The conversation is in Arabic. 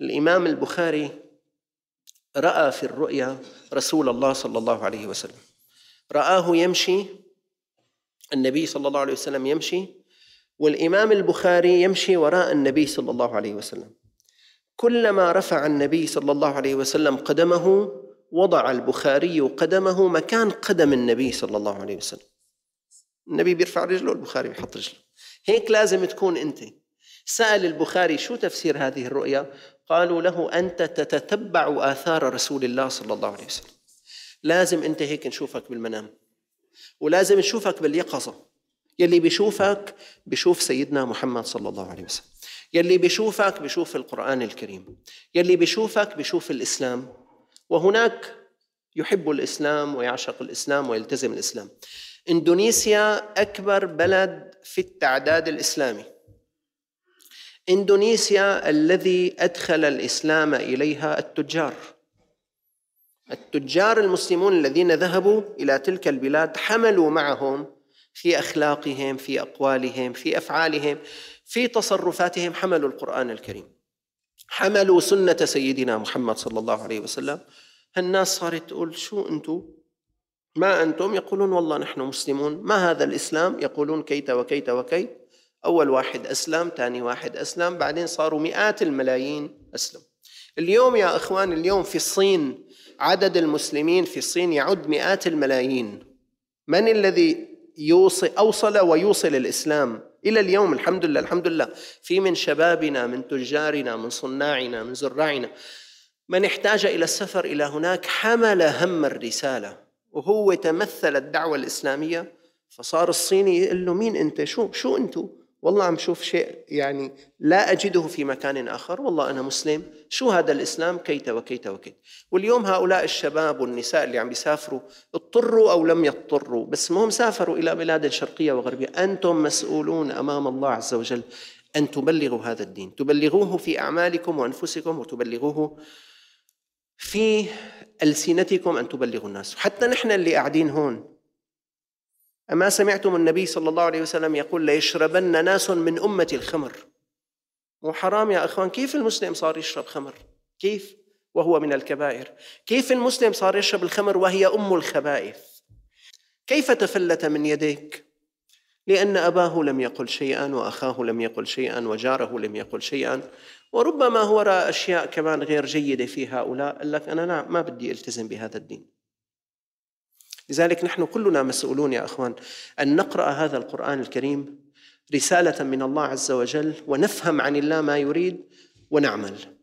الإمام البخاري رأى في الرؤيا رسول الله صلى الله عليه وسلم رآه يمشي النبي صلى الله عليه وسلم يمشي والإمام البخاري يمشي وراء النبي صلى الله عليه وسلم كلما رفع النبي صلى الله عليه وسلم قدمه وضع البخاري قدمه مكان قدم النبي صلى الله عليه وسلم النبي بيرفع رجله البخاري بيحط رجله هيك لازم تكون انت سأل البخاري شو تفسير هذه الرؤيا قالوا له أنت تتتبع آثار رسول الله صلى الله عليه وسلم لازم أنت هيك نشوفك بالمنام ولازم نشوفك باليقظة يلي بيشوفك بيشوف سيدنا محمد صلى الله عليه وسلم يلي بيشوفك بيشوف القرآن الكريم يلي بيشوفك بيشوف الإسلام وهناك يحب الإسلام ويعشق الإسلام ويلتزم الإسلام إندونيسيا أكبر بلد في التعداد الإسلامي اندونيسيا الذي ادخل الاسلام اليها التجار التجار المسلمون الذين ذهبوا الى تلك البلاد حملوا معهم في اخلاقهم في اقوالهم في افعالهم في تصرفاتهم حملوا القران الكريم حملوا سنه سيدنا محمد صلى الله عليه وسلم الناس صارت تقول شو انتم ما انتم يقولون والله نحن مسلمون ما هذا الاسلام يقولون كيت وكيت وكيت أول واحد أسلم ثاني واحد أسلم بعدين صاروا مئات الملايين أسلم اليوم يا إخوان اليوم في الصين عدد المسلمين في الصين يعد مئات الملايين من الذي يوصي أوصل ويوصل الإسلام إلى اليوم الحمد لله الحمد لله في من شبابنا من تجارنا من صناعنا من زراعنا من احتاج إلى السفر إلى هناك حمل هم الرسالة وهو تمثل الدعوة الإسلامية فصار الصيني يقول له مين أنت شو شو أنتو والله عم شوف شيء يعني لا أجده في مكان آخر والله أنا مسلم شو هذا الإسلام كيت وكيت وكيت واليوم هؤلاء الشباب والنساء اللي عم بيسافروا اضطروا أو لم يضطروا بس مهم سافروا إلى بلاد شرقية وغربية أنتم مسؤولون أمام الله عز وجل أن تبلغوا هذا الدين تبلغوه في أعمالكم وأنفسكم وتبلغوه في ألسنتكم أن تبلغوا الناس حتى نحن اللي قاعدين هون أما سمعتم النبي صلى الله عليه وسلم يقول ليشربن ناس من أمة الخمر حرام يا أخوان كيف المسلم صار يشرب خمر كيف وهو من الكبائر كيف المسلم صار يشرب الخمر وهي أم الخبائث كيف تفلت من يديك لأن أباه لم يقل شيئا وأخاه لم يقل شيئا وجاره لم يقل شيئا وربما هو رأى أشياء كمان غير جيدة في هؤلاء قال لك أنا لا نعم، ما بدي ألتزم بهذا الدين لذلك نحن كلنا مسؤولون يا اخوان ان نقرا هذا القران الكريم رساله من الله عز وجل ونفهم عن الله ما يريد ونعمل